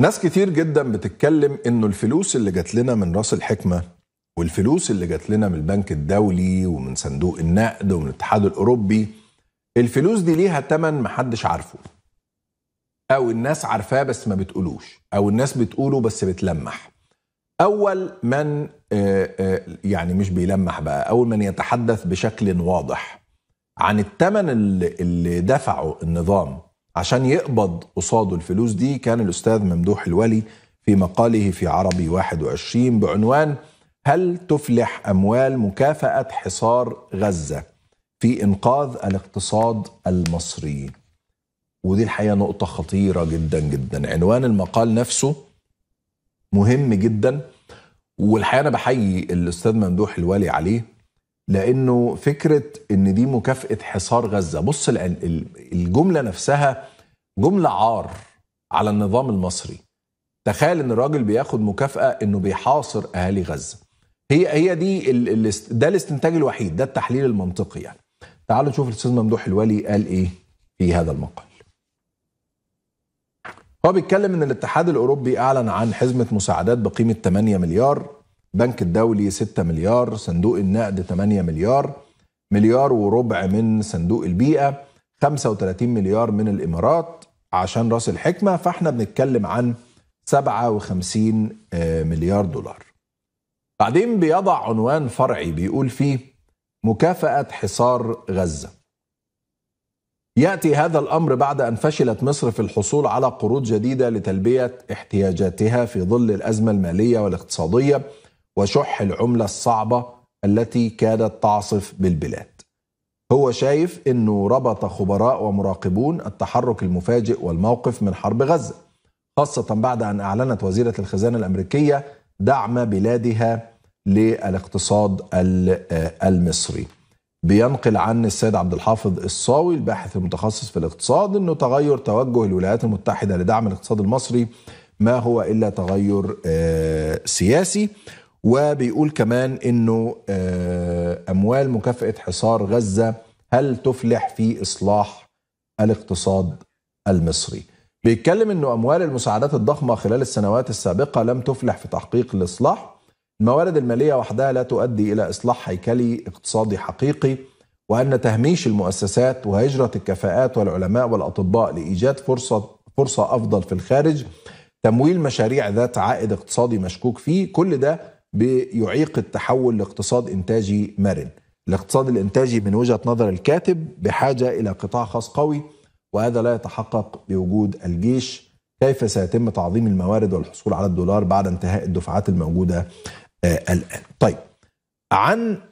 ناس كتير جدا بتتكلم انه الفلوس اللي جات لنا من راس الحكمه والفلوس اللي جات لنا من البنك الدولي ومن صندوق النقد ومن الاتحاد الاوروبي الفلوس دي ليها تمن محدش عارفه او الناس عارفاه بس ما بتقولوش او الناس بتقوله بس بتلمح اول من آه، آه، يعني مش بيلمح بقى اول من يتحدث بشكل واضح عن التمن اللي دفعه النظام عشان يقبض قصاده الفلوس دي كان الأستاذ ممدوح الولي في مقاله في عربي 21 بعنوان هل تفلح أموال مكافأة حصار غزة في إنقاذ الاقتصاد المصري ودي الحقيقة نقطة خطيرة جدا جدا عنوان المقال نفسه مهم جدا والحقيقة أنا بحيي الأستاذ ممدوح الوالي عليه لأنه فكرة إن دي مكافأة حصار غزة بص الجملة نفسها جمله عار على النظام المصري تخيل ان الراجل بياخد مكافاه انه بيحاصر اهالي غزه هي هي دي ال... ده الاستنتاج الوحيد ده التحليل المنطقي يعني تعالوا نشوف الاستاذ ممدوح الولي قال ايه في هذا المقال هو بيتكلم ان الاتحاد الاوروبي اعلن عن حزمه مساعدات بقيمه 8 مليار بنك الدولي 6 مليار صندوق النقد 8 مليار مليار وربع من صندوق البيئه 35 مليار من الامارات عشان راس الحكمه فاحنا بنتكلم عن 57 آه، مليار دولار. بعدين بيضع عنوان فرعي بيقول فيه مكافأة حصار غزة. يأتي هذا الأمر بعد أن فشلت مصر في الحصول على قروض جديدة لتلبية احتياجاتها في ظل الأزمة المالية والاقتصادية وشح العملة الصعبة التي كادت تعصف بالبلاد. هو شايف انه ربط خبراء ومراقبون التحرك المفاجئ والموقف من حرب غزه خاصه بعد ان اعلنت وزيره الخزانه الامريكيه دعم بلادها للاقتصاد آه، المصري بينقل عن السيد عبد الحافظ الصاوي الباحث المتخصص في الاقتصاد انه تغير توجه الولايات المتحده لدعم الاقتصاد المصري ما هو الا تغير آه، سياسي وبيقول كمان انه آه، اموال مكافاه حصار غزه هل تفلح في اصلاح الاقتصاد المصري بيتكلم انه اموال المساعدات الضخمه خلال السنوات السابقه لم تفلح في تحقيق الاصلاح الموارد الماليه وحدها لا تؤدي الى اصلاح هيكلي اقتصادي حقيقي وان تهميش المؤسسات وهجره الكفاءات والعلماء والاطباء لايجاد فرصه فرصه افضل في الخارج تمويل مشاريع ذات عائد اقتصادي مشكوك فيه كل ده بيعيق التحول لاقتصاد انتاجي مرن. الاقتصاد الانتاجي من وجهه نظر الكاتب بحاجه الى قطاع خاص قوي وهذا لا يتحقق بوجود الجيش. كيف سيتم تعظيم الموارد والحصول على الدولار بعد انتهاء الدفعات الموجوده آه، الان؟ طيب عن